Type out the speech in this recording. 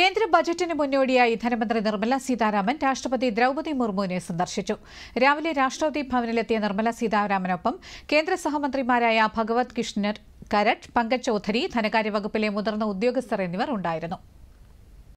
കേന്ദ്ര ബജറ്റിന് മുന്നോടിയായി ധനമന്ത്രി നിർമ്മല സീതാരാമൻ രാഷ്ട്രപതി ദ്രൗപദി മുർമുവിനെ സന്ദർശിച്ചു രാവിലെ രാഷ്ട്രപതി ഭവനിലെത്തിയ നിർമ്മല സീതാരാമനൊപ്പം കേന്ദ്ര സഹമന്ത്രിമാരായ ഭഗവത് കൃഷ്ണർ കരട് പങ്കജ് ചൌധരി ധനകാര്യ വകുപ്പിലെ മുതിർന്ന ഉദ്യോഗസ്ഥർ എന്നിവർ ഉണ്ടായിരുന്നു